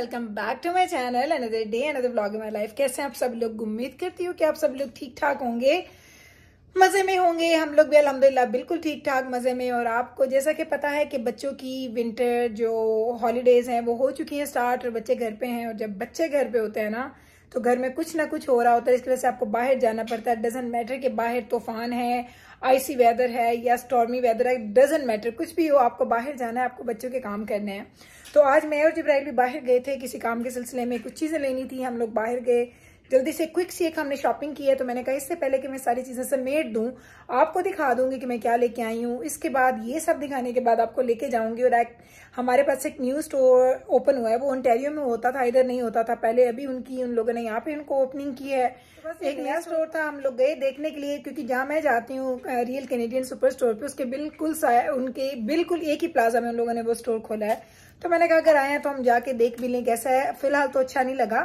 Welcome back to my channel another day another vlog my life कैसे हैं आप सब लोग उम्मीद करती हूँ कि आप सब लोग ठीक ठाक होंगे मज़े में होंगे हम लोग भी अलहमदिल्ला बिल्कुल ठीक ठाक मज़े में और आपको जैसा कि पता है कि बच्चों की विंटर जो हॉलीडेज़ हैं वो हो चुकी हैं स्टार्ट और बच्चे घर पे हैं और जब बच्चे घर पे होते हैं ना तो घर में कुछ ना कुछ हो रहा होता है इसकी वजह से आपको बाहर जाना पड़ता है डजेंट मैटर कि बाहर तूफान है आईसी वेदर है या स्टॉर्मी वेदर है डजेंट मैटर कुछ भी हो आपको बाहर जाना है आपको बच्चों के काम करने हैं तो आज मैं और जब भी बाहर गए थे किसी काम के सिलसिले में कुछ चीज़ें लेनी थी हम लोग बाहर गए जल्दी से क्विक सी एक हमने शॉपिंग की है तो मैंने कहा इससे पहले कि मैं सारी चीज़ें समेट दू आपको दिखा दूंगी कि मैं क्या लेके आई हूँ इसके बाद ये सब दिखाने के बाद आपको लेके जाऊंगी और एक हमारे पास एक न्यू स्टोर ओपन हुआ है वो ओंटेरियो में होता था इधर नहीं होता था पहले अभी उनकी उन लोगों ने यहाँ पे उनको ओपनिंग की है तो एक नया स्टोर था हम लोग गए देखने के लिए क्योंकि जहाँ मैं जाती हूँ रियल कैनेडियन सुपर स्टोर पे उसके बिल्कुल उनके बिल्कुल एक ही प्लाजा में उन लोगों ने वो स्टोर खोला है तो मैंने कहा अगर आए हैं तो हम जाके देख भी लें कैसा है फिलहाल तो अच्छा नहीं लगा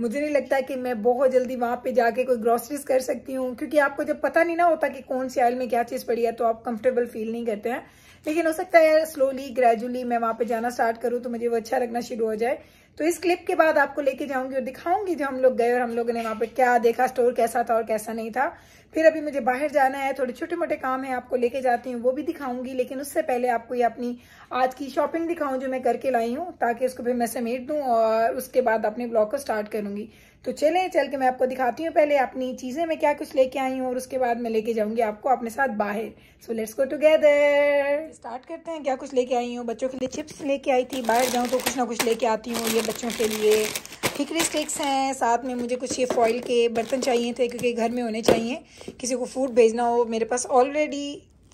मुझे नहीं लगता कि मैं बहुत जल्दी वहाँ पे जाके कोई ग्रॉसरीज कर सकती हूँ क्योंकि आपको जब पता नहीं ना होता कि कौन सी आयल में क्या चीज़ पड़ी है तो आप कंफर्टेबल फील नहीं करते हैं लेकिन हो सकता है स्लोली ग्रेजुअली मैं वहाँ पे जाना स्टार्ट करूँ तो मुझे वो अच्छा लगना शुरू हो जाए तो इस क्लिप के बाद आपको लेके जाऊंगी और दिखाऊंगी जो हम लोग गए और हम लोगों ने वहां पे क्या देखा स्टोर कैसा था और कैसा नहीं था फिर अभी मुझे बाहर जाना है थोड़े छोटे मोटे काम है आपको लेके जाती हूँ वो भी दिखाऊंगी लेकिन उससे पहले आपको ये अपनी आज की शॉपिंग दिखाऊं जो मैं करके लाई हूँ ताकि उसको फिर मैं समेट दूँ और उसके बाद अपने ब्लॉग को स्टार्ट करूंगी तो चलें चल के मैं आपको दिखाती हूँ पहले अपनी चीज़ें मैं क्या कुछ लेके आई हूँ और उसके बाद मैं लेके जाऊँगी आपको अपने साथ बाहर so let's go together start करते हैं क्या कुछ लेके आई हूँ बच्चों के लिए चिप्स लेके आई थी बाहर जाऊँ तो कुछ ना कुछ लेके आती हूँ ये बच्चों के लिए फिक्री स्टिक्स हैं साथ में मुझे कुछ ये फॉइल के बर्तन चाहिए थे क्योंकि घर में होने चाहिए किसी को फूड भेजना हो मेरे पास ऑलरेडी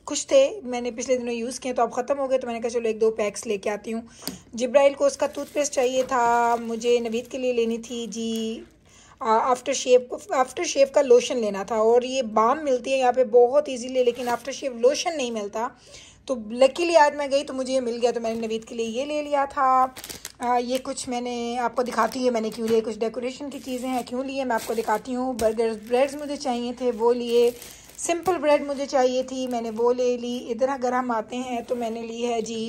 कुछ थे मैंने पिछले दिनों यूज़ किए तो अब ख़त्म हो गए तो मैंने कहा चलो एक दो पैक्स लेके आती हूँ जिब्राइल को उसका टूथपेस्ट चाहिए था मुझे नवीद के लिए लेनी थी जी आफ्टर शेव आफ्टर शेव का लोशन लेना था और ये बाम मिलती है यहाँ पे बहुत इजीली लेकिन आफ्टर शेव लोशन नहीं मिलता तो लकीली आज मैं गई तो मुझे ये मिल गया तो मैंने नवीद के लिए ये ले लिया था आ, ये कुछ मैंने आपको दिखाती है मैंने क्यों लिए कुछ डेकोरेशन की चीज़ें हैं क्यों लिए मैं आपको दिखाती हूँ बर्गर ब्रेड्स मुझे चाहिए थे वो लिए सिंपल ब्रेड मुझे चाहिए थी मैंने वो ले ली इधर अगर हम आते हैं तो मैंने ली है जी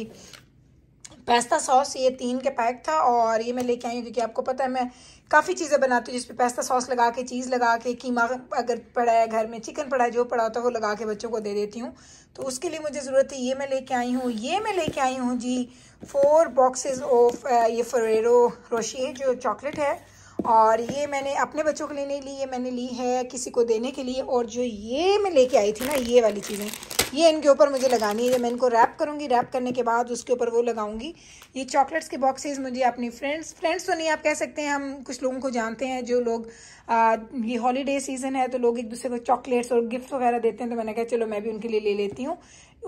पेस्ता सॉस ये तीन के पैक था और ये मैं लेके आई हूँ क्योंकि आपको पता है मैं काफ़ी चीज़ें बनाती हूँ जिसमें पेस्ता सॉस लगा के चीज़ लगा के कीमा अगर पड़ा है घर में चिकन पड़ा है जो पड़ा होता है वो लगा के बच्चों को दे देती हूँ तो उसके लिए मुझे ज़रूरत है ये मैं लेके आई हूँ ये मैं लेके आई हूँ जी फोर बॉक्सेस ऑफ ये फरेरो रोशी जो चॉकलेट है और ये मैंने अपने बच्चों के लिए नहीं ली ये मैंने ली है किसी को देने के लिए और जो ये मैं लेके आई थी ना ये वाली चीज़ें ये इनके ऊपर मुझे लगानी है मैं इनको रैप करूँगी रैप करने के बाद उसके ऊपर वो लगाऊंगी ये चॉकलेट्स के बॉक्सेस मुझे अपनी फ्रेंड्स फ्रेंड्स तो नहीं आप कह सकते हैं हम कुछ लोगों को जानते हैं जो लोग आ, ये हॉलीडे सीजन है तो लोग एक दूसरे को चॉकलेट्स और गिफ्ट वगैरह देते हैं तो मैंने कहा चलो मैं भी उनके लिए ले लेती हूँ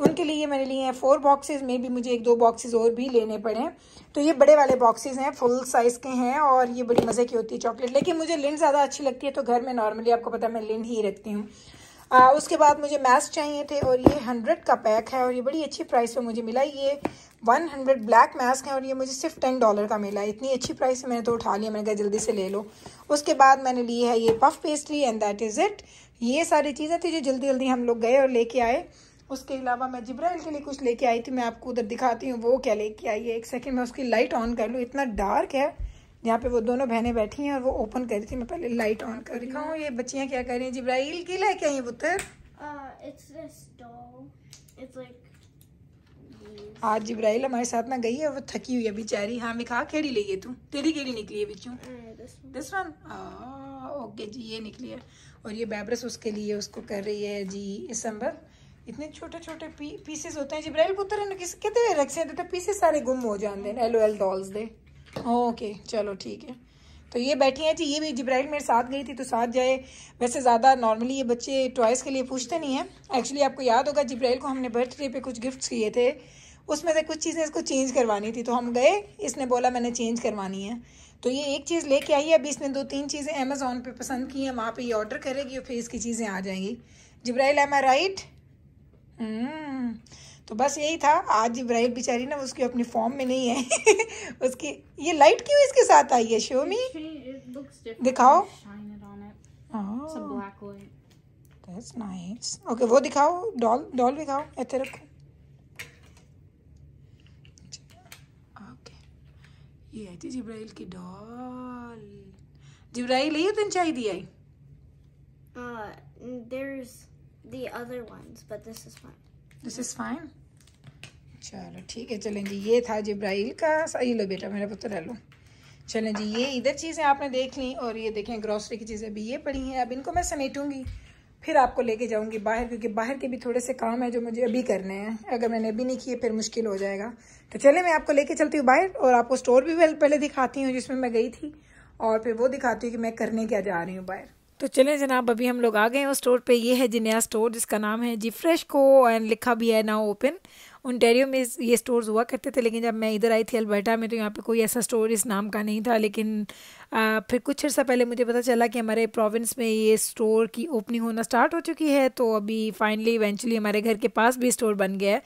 उनके लिए मैंने लिए हैं फोर बॉक्सेस में भी मुझे एक दो बॉक्सेस और भी लेने पड़े हैं तो ये बड़े वाले बॉक्सेस हैं फुल साइज़ के हैं और ये बड़ी मज़े की होती है चॉकलेट लेकिन मुझे लिंड ज़्यादा अच्छी लगती है तो घर में नॉर्मली आपको पता है मैं लिंड ही रखती हूँ आ, उसके बाद मुझे मैस्क चाहिए थे और ये हंड्रेड का पैक है और ये बड़ी अच्छी प्राइस पे मुझे मिला ये वन हंड्रेड ब्लैक मास्क है और ये मुझे सिर्फ टेन डॉलर का मिला है इतनी अच्छी प्राइस है मैंने तो उठा लिया मैंने कहा जल्दी से ले लो उसके बाद मैंने ली है ये puff pastry and that is it ये सारी चीज़ें थी जो जल्दी जल्दी हम लोग गए और लेके आए उसके अलावा मैं जिब्राइल के लिए कुछ लेके आई थी मैं आपको उधर दिखाती हूँ वो क्या लेके आई है एक सेकेंड मैं उसकी लाइट ऑन कर लूँ इतना डार्क है यहाँ पे वो दोनों बहनें बैठी हैं और वो ओपन कर रही थी मैं पहले लाइट ऑन कर रखा हूँ ये बच्चियाँ क्या कर रही हैं जिब्राइल की लाइक क्या ये पुत्र uh, आज जिब्राइल हमारे साथ ना गई है वो थकी हुई है बेचारी हाँ मैं कहा ली है तू तेरी केड़ी निकली है बिचू दिस वन ओके जी ये निकली है और ये बैबरस उसके लिए उसको कर रही है जी इस संबर इतने छोटे छोटे पी, पीसेस होते हैं जिब्राइल पुत्र कितने रखे हैं तो पीसेस तो सारे गुम हो जाते हैं एलो एल डॉल्स दे ओके चलो ठीक है तो ये बैठी हैं जी ये भी जिब्राइल मेरे साथ गई थी तो साथ जाए वैसे ज़्यादा नॉर्मली ये बच्चे टॉयस के लिए पूछते नहीं हैं एक्चुअली आपको याद होगा जिब्राइल को हमने बर्थडे पे कुछ गिफ्ट्स किए थे उसमें से कुछ चीज़ें इसको चेंज करवानी थी तो हम गए इसने बोला मैंने चेंज करवानी है तो ये एक चीज़ लेके आई है अभी इसने दो तीन चीज़ें अमेज़ोन पर पसंद की हैं वहाँ पर ये ऑर्डर करेगी और फिर इसकी चीज़ें आ जाएंगी जिब्राइल एम आई राइट तो बस यही था आज ब्राइड बेचारी ना उसकी अपनी फॉर्म में नहीं है उसकी ये लाइट क्यों इसके साथ आई है शो मी दिखाओ नाइस ओके oh. वो दिखाओ डॉल डॉल दिखाओ ऐसे रखो ये थी जिब्राइल की डॉल जिब्राइल यही दिन चाहिए I uh, this is fine चलो ठीक है चलें जी ये था जब्राइल का सही लो बेटा मेरा पुत्र रह लो चलें जी ये इधर चीज़ें आपने देख ली और ये देखें ग्रॉसरी की चीज़ें भी ये पड़ी हैं अब इनको मैं समेटूंगी फिर आपको लेके जाऊंगी बाहर क्योंकि बाहर के भी थोड़े से काम है जो मुझे अभी करने हैं अगर मैंने अभी नहीं किए फिर मुश्किल हो जाएगा तो चले मैं आपको लेके चलती हूँ बाहर और आपको स्टोर भी पहले दिखाती हूँ जिसमें मैं गई थी और फिर वो दिखाती हूँ कि मैं करने क्या जा रही हूँ बाहर तो चले जनाब अभी हम लोग आ गए हैं स्टोर पे ये है जी नया स्टोर जिसका नाम है जी फ्रेश को एंड लिखा भी है नाउ ओपन उन टेरियो में ये स्टोर्स हुआ करते थे लेकिन जब मैं इधर आई थी अल्बर्टा में तो यहाँ पे कोई ऐसा स्टोर इस नाम का नहीं था लेकिन आ, फिर कुछ अर्सा पहले मुझे पता चला कि हमारे प्रोविंस में ये स्टोर की ओपनिंग होना स्टार्ट हो चुकी है तो अभी फाइनली इवेंचुअली हमारे घर के पास भी स्टोर बन गया है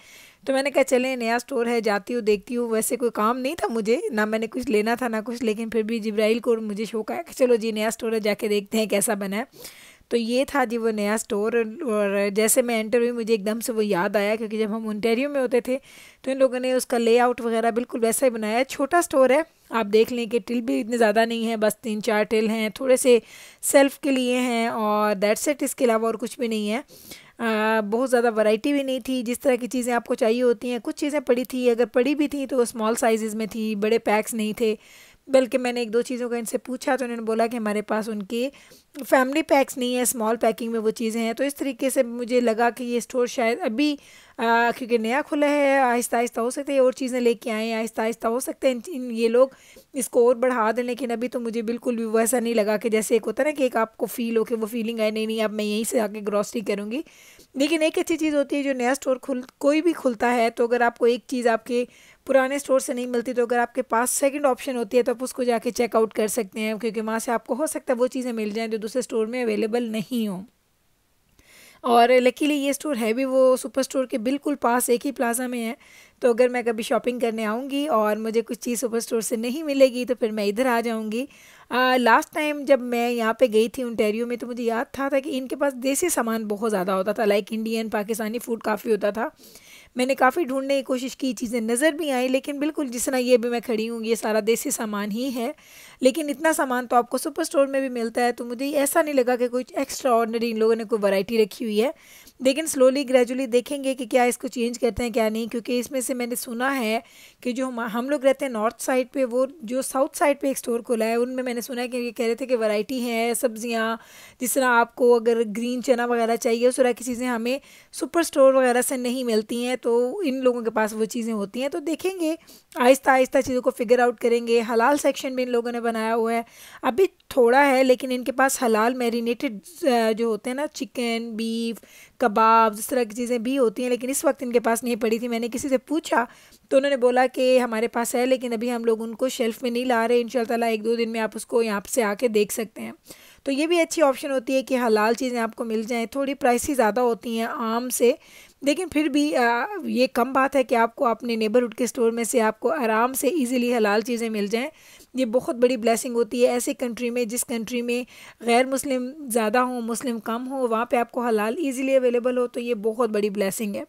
तो मैंने कहा चले नया स्टोर है जाती हूँ देखती हूँ वैसे कोई काम नहीं था मुझे ना मैंने कुछ लेना था ना कुछ लेकिन फिर भी जिब्राइल को मुझे शौक आया कि चलो जी नया स्टोर है जाके देखते हैं कैसा बना है तो ये था जी वो नया स्टोर और जैसे मैं एंटर हुई मुझे एकदम से वो याद आया क्योंकि जब हम ओंटेरियो में होते थे तो इन लोगों ने उसका लेआउट वगैरह बिल्कुल वैसा ही बनाया है छोटा स्टोर है आप देख लें कि टिल भी इतने ज़्यादा नहीं है बस तीन चार टिल हैं थोड़े से सेल्फ के लिए हैं और दैट सेट इसके अलावा और कुछ भी नहीं है बहुत ज़्यादा वैरायटी भी नहीं थी जिस तरह की चीज़ें आपको चाहिए होती हैं कुछ चीज़ें पड़ी थी अगर पड़ी भी थी तो स्मॉल साइज़ में थी बड़े पैक्स नहीं थे बल्कि मैंने एक दो चीज़ों का इनसे पूछा तो उन्होंने बोला कि हमारे पास उनके फैमिली पैक्स नहीं है स्मॉल पैकिंग में वो चीज़ें हैं तो इस तरीके से मुझे लगा कि ये स्टोर शायद अभी आ, क्योंकि नया खुला है आहिस्ता आहिस्ता हो सकता है और चीज़ें लेके आएँ आहिस्ता आहिस्ता हो सकते हैं इन ये लोग इसको और बढ़ा दें लेकिन अभी तो मुझे बिल्कुल भी वैसा नहीं लगा कि जैसे एक होता है ना कि एक आपको फ़ील हो कि वो फीलिंग आए नहीं नहीं अब मैं यहीं से आके ग्रॉसरी करूँगी लेकिन एक अच्छी चीज़ होती है जो नया स्टोर खुल कोई भी खुलता है तो अगर आपको एक चीज़ आपके पुराने स्टोर से नहीं मिलती तो अगर आपके पास सेकंड ऑप्शन होती है तो आप उसको जाके चेकआउट कर सकते हैं क्योंकि वहाँ से आपको हो सकता है वो चीज़ें मिल जाएँ जो दूसरे स्टोर में अवेलेबल नहीं हों और लकीली ये स्टोर है भी वो सुपर स्टोर के बिल्कुल पास एक ही प्लाजा में है तो अगर मैं कभी शॉपिंग करने आऊँगी और मुझे कुछ चीज़ सुपर स्टोर से नहीं मिलेगी तो फिर मैं इधर आ जाऊँगी लास्ट टाइम जब मैं यहाँ पे गई थी उनटेरियो में तो मुझे याद था, था कि इनके पास देसी सामान बहुत ज़्यादा होता था लाइक इंडियन पाकिस्तानी फूड काफ़ी होता था मैंने काफ़ी ढूंढने की कोशिश की चीज़ें नज़र भी आई लेकिन बिल्कुल जिस तरह ये भी मैं खड़ी हूँ ये सारा देसी सामान ही है लेकिन इतना सामान तो आपको सुपर स्टोर में भी मिलता है तो मुझे ऐसा नहीं लगा कि कुछ एक्स्ट्रा ऑर्डनरी इन लोगों ने कोई वैरायटी रखी हुई है लेकिन स्लोली ग्रेजुअली देखेंगे कि क्या इसको चेंज करते हैं क्या नहीं क्योंकि इसमें से मैंने सुना है कि जो हम हम लोग रहते हैं नॉर्थ साइड पे वो जो साउथ साइड पे एक स्टोर खुला है उनमें मैंने सुना है कि ये कह रहे थे कि वैरायटी है सब्जियाँ जिस तरह आपको अगर ग्रीन चना वगैरह चाहिए उस तरह की चीज़ें हमें सुपर स्टोर वगैरह से नहीं मिलती हैं तो इन लोगों के पास वो चीज़ें होती हैं तो देखेंगे आहिस्ता आहिस्ता चीज़ों को फिगर आउट करेंगे हलाल सेक्शन भी इन लोगों ने बनाया हुआ है अभी थोड़ा है लेकिन इनके पास हलाल मैरिनेटेड जो होते हैं ना चिकन बीफ कबाब इस तरह की चीज़ें भी होती हैं लेकिन इस वक्त इनके पास नहीं पड़ी थी मैंने किसी से पूछा तो उन्होंने बोला कि हमारे पास है लेकिन अभी हम लोग उनको शेल्फ़ में नहीं ला रहे इन एक दो दिन में आप उसको यहाँ से आके देख सकते हैं तो ये भी अच्छी ऑप्शन होती है कि हलाल चीज़ें आपको मिल जाएँ थोड़ी प्राइस ज़्यादा होती हैं आम से लेकिन फिर भी आ, ये कम बात है कि आपको अपने नेबरहुड के स्टोर में से आपको आराम से इजीली हलाल चीज़ें मिल जाएं ये बहुत बड़ी ब्लेसिंग होती है ऐसे कंट्री में जिस कंट्री में गैर मुस्लिम ज़्यादा हो मुस्लिम कम हो वहाँ पे आपको हलाल इजीली अवेलेबल हो तो ये बहुत बड़ी ब्लेसिंग है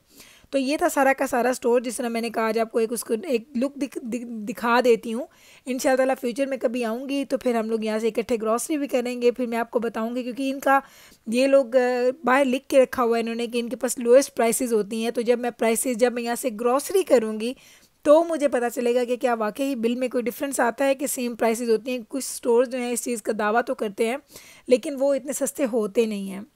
तो ये था सारा का सारा स्टोर जिस तरह मैंने कहा आज आपको एक उसको एक लुक दिख, दिख, दिखा देती हूँ इन शाला फ्यूचर में कभी आऊँगी तो फिर हम लोग यहाँ से इकट्ठे ग्रॉसरी भी करेंगे फिर मैं आपको बताऊँगी क्योंकि इनका ये लोग बाहर लिख के रखा हुआ है इन्होंने कि इनके पास लोएस्ट प्राइसेज होती हैं तो जब मैं प्राइसेज जब मैं यहाँ से ग्रॉसरी करूँगी तो मुझे पता चलेगा कि क्या वाकई ही बिल में कोई डिफरेंस आता है कि सेम प्राइसेस होती हैं कुछ स्टोर जो हैं इस चीज़ का दावा तो करते हैं लेकिन वो इतने सस्ते होते नहीं हैं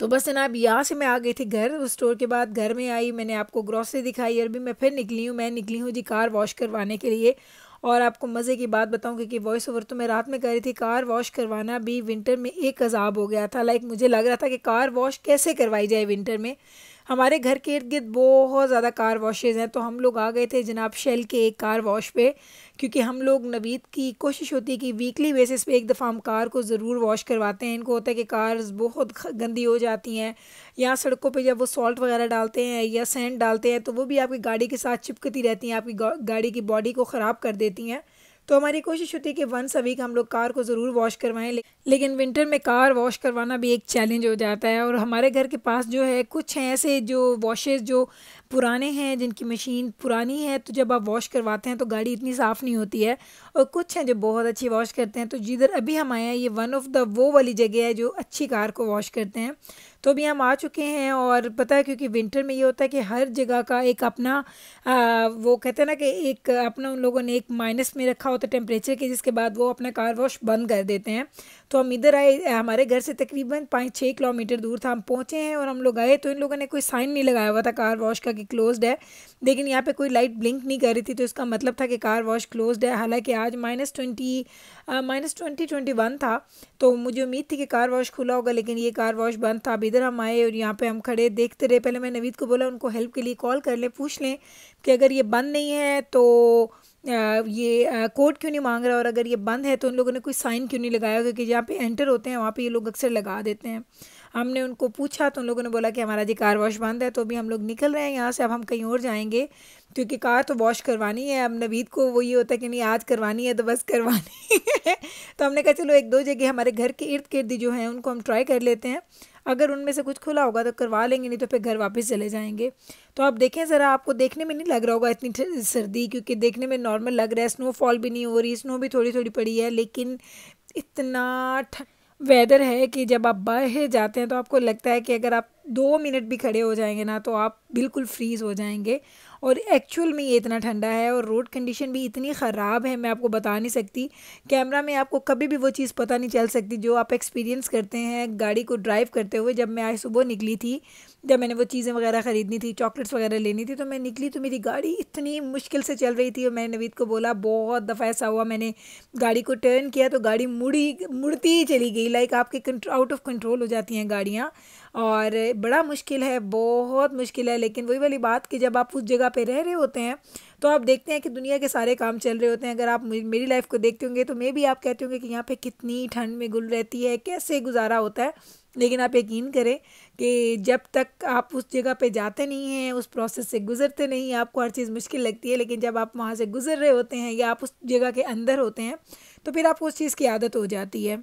तो बस जनाब यहाँ से मैं आ गई थी घर उस स्टोर के बाद घर में आई मैंने आपको ग्रॉसरी दिखाई और भी मैं फिर निकली हूँ मैं निकली हूँ जी कार वॉश करवाने के लिए और आपको मज़े की बात बताऊँ क्योंकि वॉइस ओवर तो मैं रात में कर रही थी कार वॉश करवाना भी विंटर में एक अजाब हो गया था लाइक मुझे लग रहा था कि कार वॉश कैसे करवाई जाए विंटर में हमारे घर के इर्द गिर्द बहुत ज़्यादा कार वॉशेज़ हैं तो हम लोग आ गए थे जनाब शेल के एक कार वॉश पे क्योंकि हम लोग नवीद की कोशिश होती है कि वीकली बेसिस पे एक दफ़ा हम कार को ज़रूर वॉश करवाते हैं इनको होता है कि कार्स बहुत गंदी हो जाती हैं या सड़कों पे जब वो सॉल्ट वगैरह डालते हैं या सेंट डालते हैं तो वो भी आपकी गाड़ी के साथ चिपकती रहती हैं आपकी गाड़ी की बॉडी को ख़राब कर देती हैं तो हमारी कोशिश होती है कि वंस अ वीक हम लोग कार को ज़रूर वॉश करवाएं लेकिन विंटर में कार वॉश करवाना भी एक चैलेंज हो जाता है और हमारे घर के पास जो है कुछ हैं ऐसे जो वॉशेज़ जो पुराने हैं जिनकी मशीन पुरानी है तो जब आप वॉश करवाते हैं तो गाड़ी इतनी साफ़ नहीं होती है और कुछ हैं जो बहुत अच्छी वॉश करते हैं तो जिधर अभी हम आए हैं ये वन ऑफ़ द वो वाली जगह है जो अच्छी कार को वॉश करते हैं तो अभी हम आ चुके हैं और पता है क्योंकि विंटर में ये होता है कि हर जगह का एक अपना आ, वो कहते हैं ना कि एक अपना उन लोगों ने एक माइनस में रखा होता है टेम्परेचर के जिसके बाद वो अपना कार वॉश बंद कर देते हैं तो हम इधर आए हमारे घर से तकरीबन पाँच छः किलोमीटर दूर था हम पहुँचे हैं और हम लोग आए तो इन लोगों ने कोई साइन नहीं लगाया हुआ था कार वॉश का कि क्लोज है लेकिन यहाँ पे कोई लाइट ब्लिंक नहीं कर रही थी तो इसका मतलब था कि कार वॉश क्लोज है हालांकि आज minus twenty minus twenty twenty one था तो मुझे उम्मीद थी कि कार वॉश खुला होगा लेकिन ये कार वॉश बंद था अब इधर हम आए और यहाँ पर हम खड़े देखते रहे पहले मैं नवीद को बोला उनको हेल्प के लिए कॉल कर लें पूछ लें कि अगर ये बंद नहीं है तो ये कोड क्यों नहीं मांग रहा और अगर ये बंद है तो उन लोगों ने कोई साइन क्यों नहीं लगाया क्योंकि जहाँ पे एंटर होते हैं वहाँ पे ये लोग अक्सर लगा देते हैं हमने उनको पूछा तो उन लोगों ने बोला कि हमारा जी कार वॉश बंद है तो अभी हम लोग निकल रहे हैं यहाँ से अब हम कहीं और जाएंगे क्योंकि कार तो वॉश करवानी है अब नवीद को वो ये होता है कि नहीं आज करवानी है तो बस करवानी है तो हमने कहा चलो एक दो जगह हमारे घर के इर्द गिर्द जो हैं उनको हम ट्राई कर लेते हैं अगर उनमें से कुछ खुला होगा तो करवा लेंगे नहीं तो फिर घर वापस चले जाएंगे तो आप देखें ज़रा आपको देखने में नहीं लग रहा होगा इतनी सर्दी क्योंकि देखने में नॉर्मल लग रहा है स्नोफॉल भी नहीं हो रही स्नो भी थोड़ी थोड़ी पड़ी है लेकिन इतना ठंड वेदर है कि जब आप बाहर जाते हैं तो आपको लगता है कि अगर आप दो मिनट भी खड़े हो जाएंगे ना तो आप बिल्कुल फ्रीज़ हो जाएंगे और एक्चुअल में ये इतना ठंडा है और रोड कंडीशन भी इतनी ख़राब है मैं आपको बता नहीं सकती कैमरा में आपको कभी भी वो चीज़ पता नहीं चल सकती जो आप एक्सपीरियंस करते हैं गाड़ी को ड्राइव करते हुए जब मैं आज सुबह निकली थी जब मैंने वो चीज़ें वगैरह ख़रीदनी थी चॉकलेट्स वगैरह लेनी थी तो मैं निकली तो मेरी गाड़ी इतनी मुश्किल से चल रही थी और मैंने नवीद को बोला बहुत दफ़ा ऐसा हुआ मैंने गाड़ी को टर्न किया तो गाड़ी मुड़ी मुड़ती ही चली गई लाइक आपके आउट ऑफ कंट्रोल हो जाती हैं गाड़ियाँ और बड़ा मुश्किल है बहुत मुश्किल है लेकिन वही वाली बात कि जब आप उस जगह पर रह रहे होते हैं तो आप देखते हैं कि दुनिया के सारे काम चल रहे होते हैं अगर आप मेरी लाइफ को देखते होंगे तो मे भी आप कहते होंगे कि यहाँ पे कितनी ठंड में गुल रहती है कैसे गुजारा होता है लेकिन आप यकीन करें कि जब तक आप उस जगह पे जाते नहीं हैं उस प्रोसेस से गुजरते नहीं आपको हर चीज़ मुश्किल लगती है लेकिन जब आप वहाँ से गुजर रहे होते हैं या आप उस जगह के अंदर होते हैं तो फिर आपको उस चीज़ की आदत हो जाती है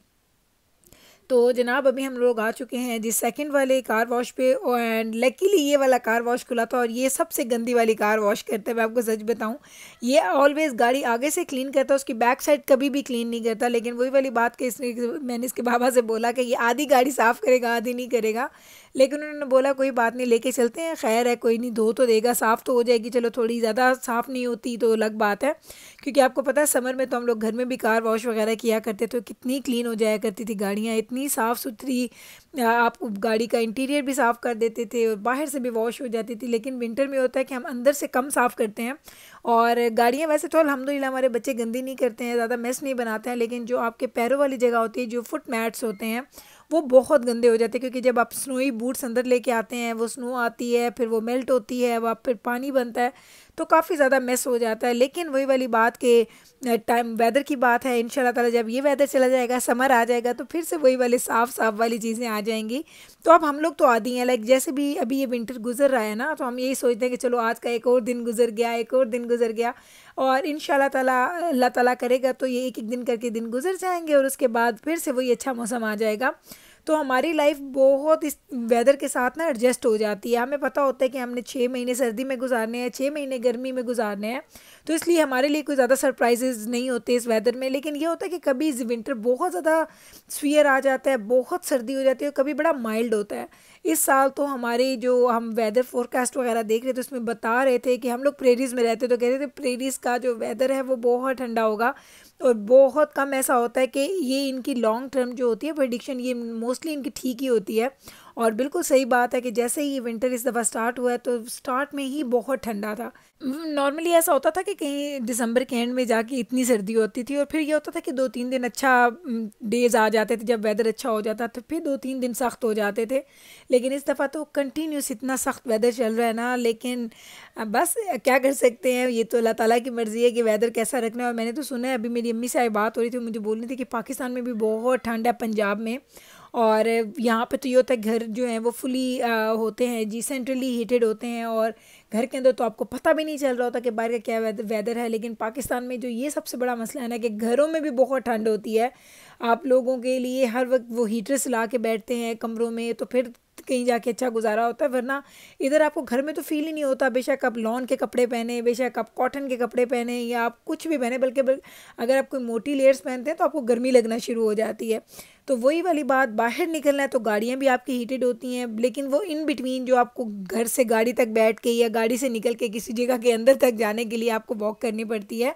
तो जनाब अभी हम लोग आ चुके हैं जिस सेकंड वाले कार वॉश पे एंड लकीली ये वाला कार वॉश खुला था और ये सबसे गंदी वाली कार वॉश करते हैं मैं आपको सच बताऊँ ये ऑलवेज़ गाड़ी आगे से क्लीन करता है उसकी बैक साइड कभी भी क्लीन नहीं करता लेकिन वही वाली बात कि इसने मैंने इसके बाबा से बोला कि ये आधी गाड़ी साफ़ करेगा आधी नहीं करेगा लेकिन उन्होंने बोला कोई बात नहीं लेके चलते हैं खैर है कोई नहीं धो तो देगा साफ़ तो हो जाएगी चलो थोड़ी ज़्यादा साफ़ नहीं होती तो अलग बात है क्योंकि आपको पता है समर में तो हम लोग घर में भी कार वॉश वगैरह किया करते तो कितनी क्लीन हो जाया करती थी गाड़ियाँ इतनी इतनी साफ़ सुथरी आप गाड़ी का इंटीरियर भी साफ़ कर देते थे और बाहर से भी वॉश हो जाती थी लेकिन विंटर में होता है कि हम अंदर से कम साफ़ करते हैं और गाड़ियाँ वैसे तो अलहमदिल्ला तो हमारे बच्चे गंदी नहीं करते हैं ज़्यादा मेस नहीं बनाते हैं लेकिन जो आपके पैरों वाली जगह होती है जो फुट मैट्स होते हैं वो बहुत गंदे हो जाते हैं क्योंकि जब आप स्नोई बूट्स अंदर लेके आते हैं वो स्नो आती है फिर वो मेल्ट होती है वह फिर पानी बनता है तो काफ़ी ज़्यादा मिस हो जाता है लेकिन वही वाली बात के टाइम वेदर की बात है इन ताला जब ये वेदर चला जाएगा समर आ जाएगा तो फिर से वही वाले साफ साफ वाली चीज़ें आ जाएंगी तो अब हम लोग तो आदि हैं लाइक जैसे भी अभी ये विंटर गुजर रहा है ना तो हम यही सोचते हैं कि चलो आज का एक और दिन गुजर गया एक और दिन गुजर गया और इन ताला अल्लाह ताला करेगा तो ये एक एक दिन करके दिन गुजर जाएंगे और उसके बाद फिर से वही अच्छा मौसम आ जाएगा तो हमारी लाइफ बहुत इस वेदर के साथ ना एडजस्ट हो जाती है हमें पता होता है कि हमने छः महीने सर्दी में गुजारने हैं छः महीने गर्मी में गुजारने हैं तो इसलिए हमारे लिए कोई ज़्यादा सरप्राइजेज नहीं होते इस वेदर में लेकिन ये होता है कि कभी विंटर बहुत ज़्यादा स्वियर आ जाता है बहुत सर्दी हो जाती है और कभी बड़ा माइल्ड होता है इस साल तो हमारे जो हम वेदर फोरकास्ट वगैरह देख रहे थे उसमें बता रहे थे कि हम लोग प्रेरीज़ में रहते तो कह रहे थे प्रेरीज़ का जो वेदर है वो बहुत ठंडा होगा और बहुत कम ऐसा होता है कि ये इनकी लॉन्ग टर्म जो होती है प्रडिक्शन ये मोस्टली इनकी ठीक ही होती है और बिल्कुल सही बात है कि जैसे ही विंटर इस दफ़ा स्टार्ट हुआ है तो स्टार्ट में ही बहुत ठंडा था नॉर्मली ऐसा होता था कि कहीं दिसंबर के एंड में जाके इतनी सर्दी होती थी और फिर ये होता था कि दो तीन दिन अच्छा डेज़ आ जाते थे जब वेदर अच्छा हो जाता तो फिर दो तीन दिन सख्त हो जाते थे लेकिन इस दफ़ा तो कंटिन्यूस इतना सख्त वेदर चल रहा है ना लेकिन बस क्या कर सकते हैं ये तो अल्लाह ताला की मर्ज़ी है कि वेदर कैसा रखना है और मैंने तो सुना है अभी मेरी अम्मी से आई बात हो रही थी मुझे बोल रही थी कि पाकिस्तान में भी बहुत ठंड है पंजाब में और यहाँ पे तो ये होता है घर जो है वो फुली होते हैं जी सेंट्रली हीटेड होते हैं और घर के अंदर तो आपको पता भी नहीं चल रहा होता कि बाहर का क्या वेदर है लेकिन पाकिस्तान में जो ये सबसे बड़ा मसला है ना कि घरों में भी बहुत ठंड होती है आप लोगों के लिए हर वक्त वो हीटर्स ला के बैठते हैं कमरों में तो फिर कहीं जाके अच्छा गुजारा होता है वरना इधर आपको घर में तो फील ही नहीं होता बेशक आप लॉन के कपड़े पहने बेशक आप कॉटन के कपड़े पहने या आप कुछ भी पहने बल्कि अगर आप कोई मोटी लेयर्स पहनते हैं तो आपको गर्मी लगना शुरू हो जाती है तो वही वाली बात बाहर निकलना है तो गाड़ियाँ भी आपकी हीटेड होती हैं लेकिन वो इन बिटवीन जो आपको घर से गाड़ी तक बैठ के या गाड़ी से निकल के किसी जगह के अंदर तक जाने के लिए आपको वॉक करनी पड़ती है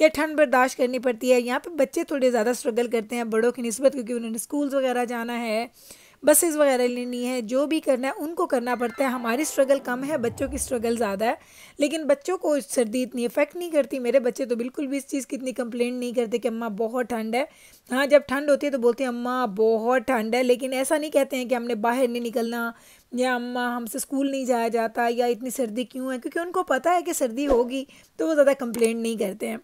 या ठंड बर्दाश्त करनी पड़ती है यहाँ पर बच्चे थोड़े ज़्यादा स्ट्रगल करते हैं बड़ों की नस्बत क्योंकि उन्होंने स्कूल्स वगैरह जाना है बसेस वगैरह लेनी है जो भी करना है उनको करना पड़ता है हमारी स्ट्रगल कम है बच्चों की स्ट्रगल ज़्यादा है लेकिन बच्चों को सर्दी इतनी इफेक्ट नहीं करती मेरे बच्चे तो बिल्कुल भी इस चीज़ की इतनी कंप्लेंट नहीं करते कि अम्मा बहुत ठंड है हाँ जब ठंड होती है तो बोलते हैं अम्मा बहुत ठंड है लेकिन ऐसा नहीं कहते हैं कि हमने बाहर नहीं निकलना या अम्मा हमसे स्कूल नहीं जाया जाता या इतनी सर्दी क्यों है क्योंकि उनको पता है कि सर्दी होगी तो वो ज़्यादा कंप्लेन नहीं करते हैं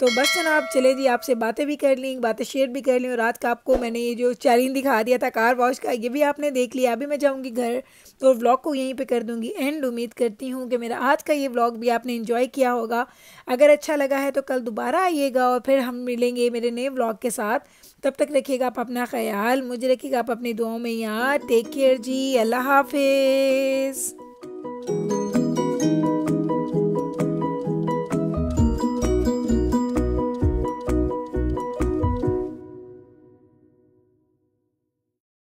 तो बस जनाब चले जी आपसे बातें भी कर ली बातें शेयर भी कर ली और रात का आपको मैंने ये जो चैलेंज दिखा दिया था कार वॉश का ये भी आपने देख लिया अभी मैं जाऊँगी घर तो व्लॉग को यहीं पर कर दूँगी एंड उम्मीद करती हूँ कि मेरा आज का ये व्लॉग भी आपने इन्जॉय किया होगा अगर अच्छा लगा है तो कल दोबारा आइएगा और फिर हम मिलेंगे मेरे नए व्लॉग के साथ तब तक रखिएगा आप अपना ख्याल मुझे रखिएगा आप अपनी दुआओं में यार टेक केयर जी अल्लाह हाफिज़